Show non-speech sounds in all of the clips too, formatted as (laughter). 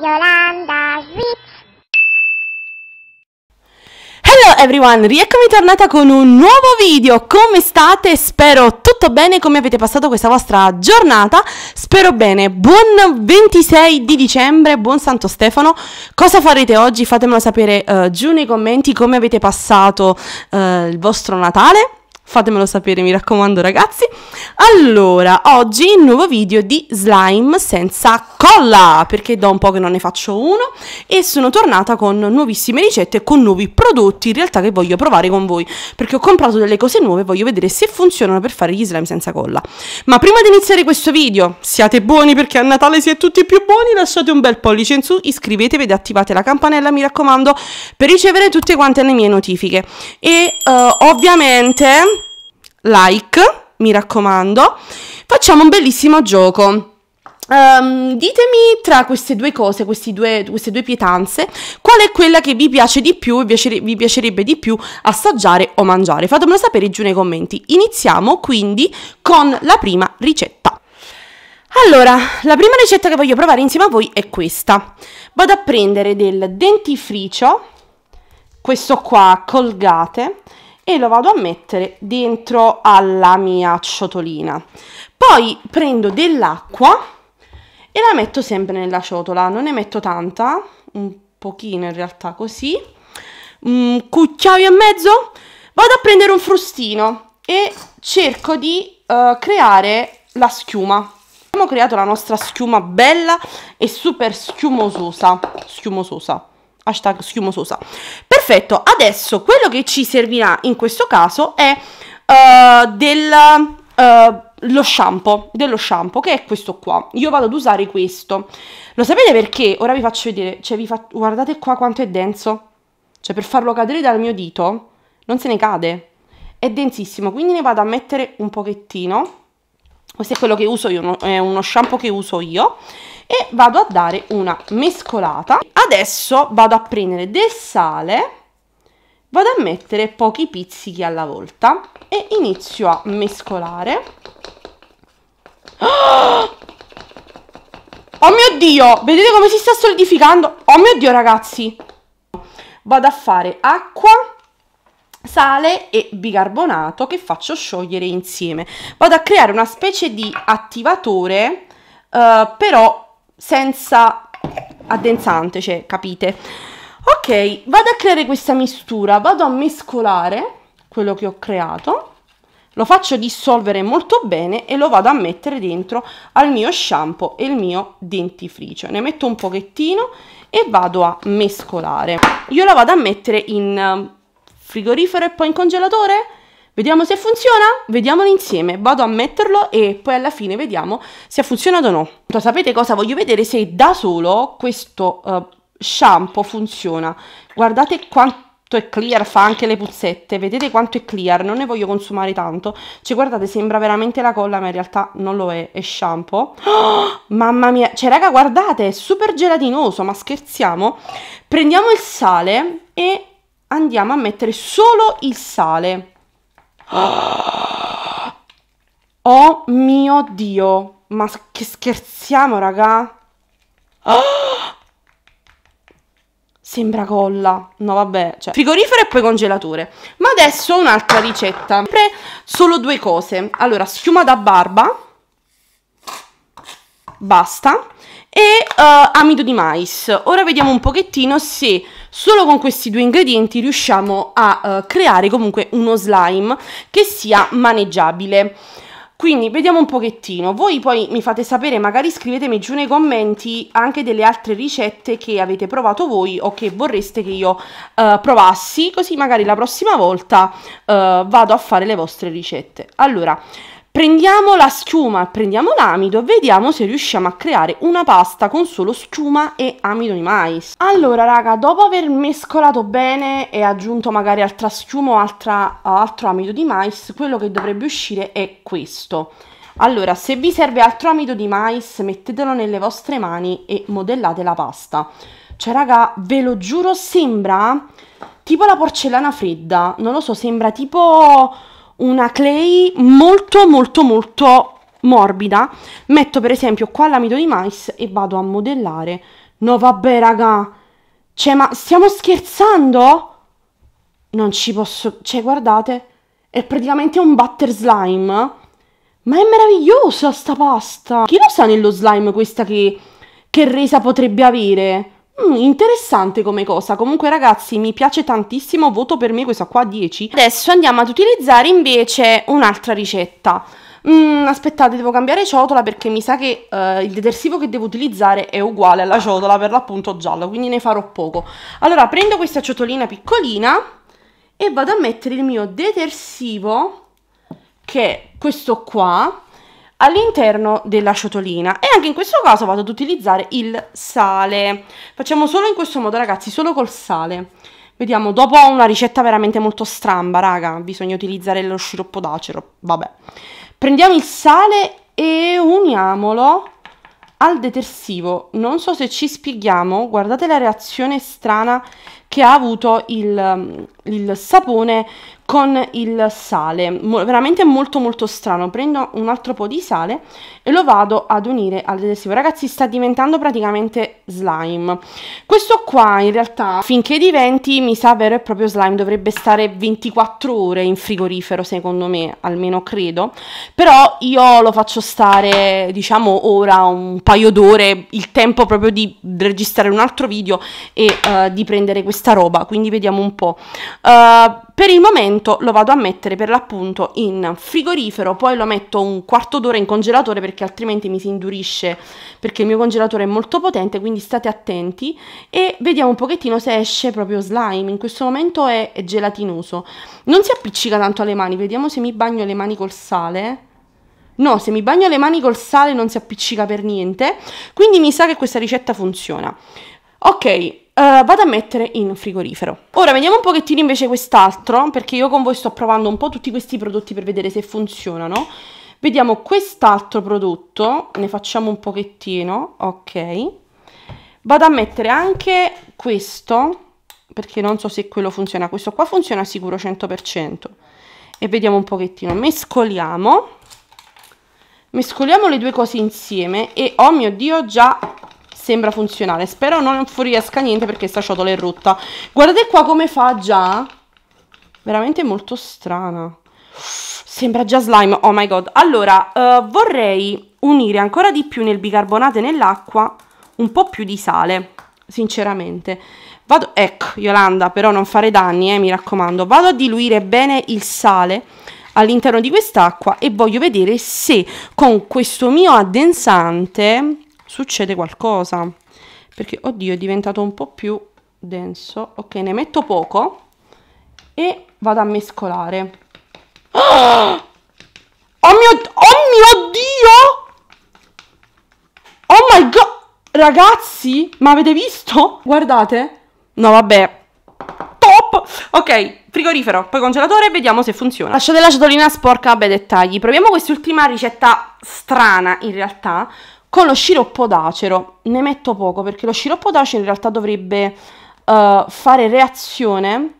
Yolanda Hello everyone, rieccomi tornata con un nuovo video, come state? Spero tutto bene, come avete passato questa vostra giornata? Spero bene, buon 26 di dicembre, buon Santo Stefano, cosa farete oggi? Fatemelo sapere uh, giù nei commenti come avete passato uh, il vostro Natale fatemelo sapere, mi raccomando ragazzi. Allora, oggi il nuovo video di slime senza colla, perché da un po' che non ne faccio uno e sono tornata con nuovissime ricette e con nuovi prodotti in realtà che voglio provare con voi, perché ho comprato delle cose nuove e voglio vedere se funzionano per fare gli slime senza colla. Ma prima di iniziare questo video, siate buoni perché a Natale siete tutti più buoni, lasciate un bel pollice in su, iscrivetevi ed attivate la campanella, mi raccomando, per ricevere tutte quante le mie notifiche. E uh, ovviamente like, mi raccomando, facciamo un bellissimo gioco. Um, ditemi tra queste due cose, due, queste due pietanze, qual è quella che vi piace di più e vi piacerebbe di più assaggiare o mangiare. Fatemelo sapere giù nei commenti. Iniziamo quindi con la prima ricetta. Allora, la prima ricetta che voglio provare insieme a voi è questa. Vado a prendere del dentifricio, questo qua colgate, e lo vado a mettere dentro alla mia ciotolina. Poi prendo dell'acqua e la metto sempre nella ciotola, non ne metto tanta, un pochino in realtà così, un mm, cucchiaio e mezzo, vado a prendere un frustino e cerco di uh, creare la schiuma. Abbiamo creato la nostra schiuma bella e super schiumososa, schiumososa hashtag schiumososa. Perfetto, adesso quello che ci servirà in questo caso è uh, del... Uh, lo shampoo, dello shampoo, che è questo qua. Io vado ad usare questo. Lo sapete perché? Ora vi faccio vedere, cioè vi fa... guardate qua quanto è denso. Cioè per farlo cadere dal mio dito non se ne cade. È densissimo, quindi ne vado a mettere un pochettino. Questo è quello che uso io, è uno shampoo che uso io e vado a dare una mescolata. Adesso vado a prendere del sale, vado a mettere pochi pizzichi alla volta e inizio a mescolare. (gasps) Oh mio Dio, vedete come si sta solidificando? Oh mio Dio ragazzi, vado a fare acqua, sale e bicarbonato che faccio sciogliere insieme. Vado a creare una specie di attivatore, eh, però senza addensante, cioè capite? Ok, vado a creare questa mistura, vado a mescolare quello che ho creato, lo faccio dissolvere molto bene e lo vado a mettere dentro al mio shampoo e il mio dentifricio. Ne metto un pochettino e vado a mescolare. Io la vado a mettere in eh, frigorifero e poi in congelatore? Vediamo se funziona? Vediamolo insieme. Vado a metterlo e poi alla fine vediamo se ha funzionato o no. Sapete cosa voglio vedere? Se da solo questo uh, shampoo funziona. Guardate quanto è clear, fa anche le puzzette. Vedete quanto è clear? Non ne voglio consumare tanto. Cioè, guardate, sembra veramente la colla, ma in realtà non lo è. È shampoo. Oh, (gasps) mamma mia. Cioè, raga, guardate, è super gelatinoso, ma scherziamo. Prendiamo il sale e andiamo a mettere solo il sale. (gasps) Oh mio Dio, ma che scherziamo, raga? (gasps) Sembra colla. No, vabbè, cioè frigorifero e poi congelatore. Ma adesso un'altra ricetta. Sempre Solo due cose. Allora, schiuma da barba basta, e uh, amido di mais. Ora vediamo un pochettino se solo con questi due ingredienti riusciamo a uh, creare comunque uno slime che sia maneggiabile. Quindi vediamo un pochettino, voi poi mi fate sapere, magari scrivetemi giù nei commenti anche delle altre ricette che avete provato voi o che vorreste che io uh, provassi, così magari la prossima volta vado a fare le vostre ricette. Allora, Prendiamo la schiuma, prendiamo l'amido, e vediamo se riusciamo a creare una pasta con solo schiuma e amido di mais. Allora raga, dopo aver mescolato bene e aggiunto magari altra schiuma o altra, altro amido di mais, quello che dovrebbe uscire è questo. Allora, se vi serve altro amido di mais, mettetelo nelle vostre mani e modellate la pasta. Cioè raga, ve lo giuro, sembra tipo la porcellana fredda, non lo so, sembra tipo una clay molto molto molto morbida metto per esempio qua l'amido di mais e vado a modellare no vabbè raga cioè ma stiamo scherzando? non ci posso cioè guardate è praticamente un butter slime ma è meravigliosa sta pasta chi lo sa nello slime questa che che resa potrebbe avere Mm, interessante come cosa. Comunque, ragazzi, mi piace tantissimo. Voto per me questa qua 10. Adesso andiamo ad utilizzare invece un'altra ricetta. Mm, aspettate, devo cambiare ciotola perché mi sa che uh, il detersivo che devo utilizzare è uguale alla ciotola per l'appunto giallo, quindi ne farò poco. Allora, prendo questa ciotolina piccolina e vado a mettere il mio detersivo, che è questo qua, all'interno della ciotolina e anche in questo caso vado ad utilizzare il sale facciamo solo in questo modo ragazzi solo col sale vediamo dopo ho una ricetta veramente molto stramba raga bisogna utilizzare lo sciroppo d'acero vabbè prendiamo il sale e uniamolo al detersivo non so se ci spieghiamo guardate la reazione strana che ha avuto il, il sapone con il sale, Mo veramente molto molto strano, prendo un altro po' di sale e lo vado ad unire all'adesivo, ragazzi sta diventando praticamente slime, questo qua in realtà finché diventi mi sa vero e proprio slime, dovrebbe stare 24 ore in frigorifero secondo me, almeno credo, però io lo faccio stare diciamo ora un paio d'ore, il tempo proprio di registrare un altro video e uh, di prendere questa roba, quindi vediamo un po'. Uh, per il momento lo vado a mettere per l'appunto in frigorifero, poi lo metto un quarto d'ora in congelatore perché altrimenti mi si indurisce, perché il mio congelatore è molto potente, quindi state attenti e vediamo un pochettino se esce proprio slime, in questo momento è, è gelatinoso. Non si appiccica tanto alle mani, vediamo se mi bagno le mani col sale. No, se mi bagno le mani col sale non si appiccica per niente, quindi mi sa che questa ricetta funziona. Ok, Uh, vado a mettere in frigorifero. Ora vediamo un pochettino invece quest'altro, perché io con voi sto provando un po' tutti questi prodotti per vedere se funzionano. Vediamo quest'altro prodotto, ne facciamo un pochettino, ok. Vado a mettere anche questo, perché non so se quello funziona. Questo qua funziona sicuro 100%. E vediamo un pochettino, mescoliamo. Mescoliamo le due cose insieme e, oh mio Dio, già sembra funzionare. Spero non fuoriesca niente perché sta ciotola è rotta. Guardate qua come fa già. Veramente molto strana. Sembra già slime, oh my god. Allora, uh, vorrei unire ancora di più nel bicarbonato e nell'acqua un po' più di sale, sinceramente. Vado, ecco, Yolanda, però non fare danni, eh, mi raccomando. Vado a diluire bene il sale all'interno di quest'acqua e voglio vedere se con questo mio addensante succede qualcosa perché oddio è diventato un po' più denso ok ne metto poco e vado a mescolare (gasps) oh, mio oh mio dio oh my god ragazzi ma avete visto guardate no vabbè top ok frigorifero poi congelatore vediamo se funziona lasciate la ciotolina sporca vabbè dettagli proviamo quest'ultima ricetta strana in realtà con lo sciroppo d'acero. Ne metto poco perché lo sciroppo d'acero in realtà dovrebbe uh, fare reazione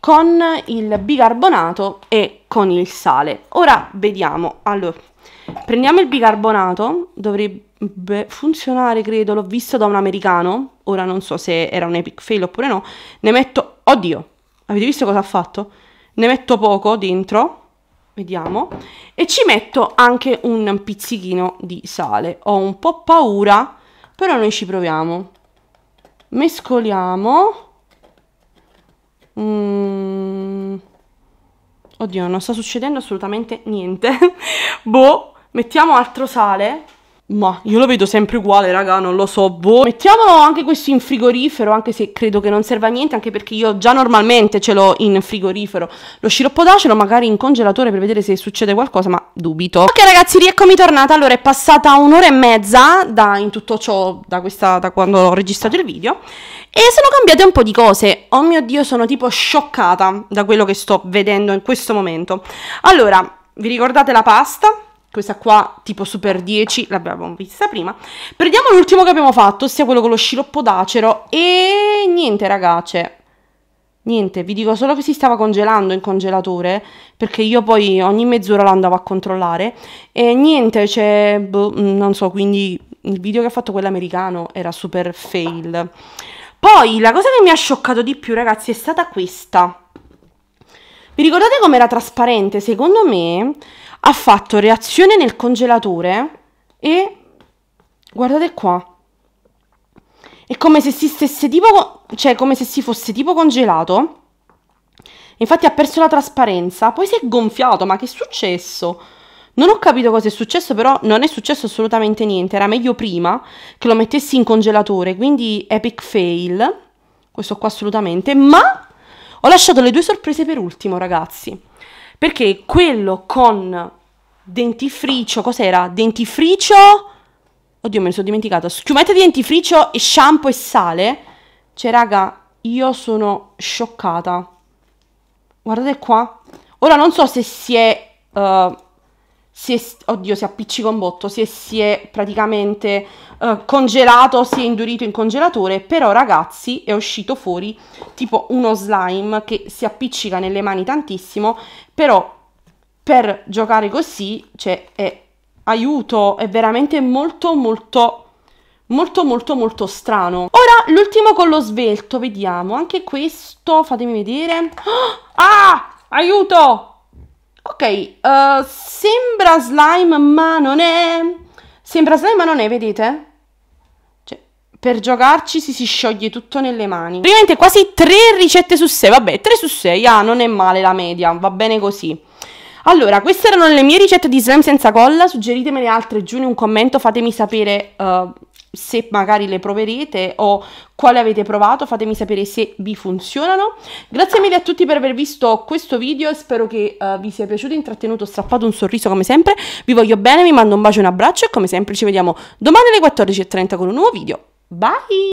con il bicarbonato e con il sale. Ora vediamo. Allora, prendiamo il bicarbonato, dovrebbe funzionare, credo, l'ho visto da un americano, ora non so se era un epic fail oppure no. Ne metto, oddio, avete visto cosa ha fatto? Ne metto poco dentro vediamo, e ci metto anche un pizzichino di sale. Ho un po' paura, però noi ci proviamo. Mescoliamo. Mm. Oddio, non sta succedendo assolutamente niente. (laughs) boh, mettiamo altro sale. Ma io lo vedo sempre uguale, raga, non lo so, boh. Mettiamolo anche questo in frigorifero, anche se credo che non serva a niente, anche perché io già normalmente ce l'ho in frigorifero. Lo sciroppo d'acero magari in congelatore per vedere se succede qualcosa, ma dubito. Ok ragazzi, rieccomi tornata. Allora è passata un'ora e mezza da in tutto ciò, da, questa, da quando ho registrato il video. E sono cambiate un po' di cose. Oh mio Dio, sono tipo scioccata da quello che sto vedendo in questo momento. Allora, vi ricordate la pasta? questa qua tipo super 10 l'abbiamo vista prima. Prendiamo l'ultimo che abbiamo fatto, ossia quello con lo sciroppo d'acero e niente ragazze. Niente, vi dico solo che si stava congelando in congelatore, perché io poi ogni mezz'ora l'andavo a controllare. E niente, c'è, cioè, boh, mm, non so, quindi il video che ha fatto quell'americano era super fail. Poi la cosa che mi ha scioccato di più, ragazzi, è stata questa. Vi ricordate com'era trasparente? Secondo me ha fatto reazione nel congelatore e guardate qua. È come se si stesse tipo, cioè come se si fosse tipo congelato. Infatti ha perso la trasparenza, poi si è gonfiato, ma che è successo? Non ho capito cosa è successo, però non è successo assolutamente niente, era meglio prima che lo mettessi in congelatore, quindi epic fail, questo qua assolutamente, ma ho lasciato le due sorprese per ultimo, ragazzi, perché quello con dentifricio, cos'era? Dentifricio, oddio me ne sono dimenticata, schiumetta di dentifricio e shampoo e sale, cioè raga, io sono scioccata. Guardate qua. Ora non so se si è... Uh, si è, oddio, si appiccica un botto, si è, si è praticamente uh, congelato, si è indurito in congelatore, però ragazzi è uscito fuori tipo uno slime che si appiccica nelle mani tantissimo, però per giocare così, cioè è aiuto, è veramente molto molto molto molto molto strano ora l'ultimo con lo svelto vediamo anche questo fatemi vedere (gasps) ah aiuto Ok, uh, sembra slime ma non è... Sembra slime ma non è, vedete? Cioè, per giocarci si, si scioglie tutto nelle mani. Praticamente quasi 3 ricette su 6, vabbè, 3 su 6, ah, non è male la media, va bene così. Allora, queste erano le mie ricette di slime senza colla, suggeritemene altre giù in un commento, fatemi sapere uh, se magari le proverete o quale avete provato, fatemi sapere se vi funzionano. Grazie mille a tutti per aver visto questo video, spero che uh, vi sia piaciuto, intrattenuto, strappato un sorriso come sempre. Vi voglio bene, vi mando un bacio e un abbraccio e come sempre ci vediamo domani alle 14.30 con un nuovo video. Bye!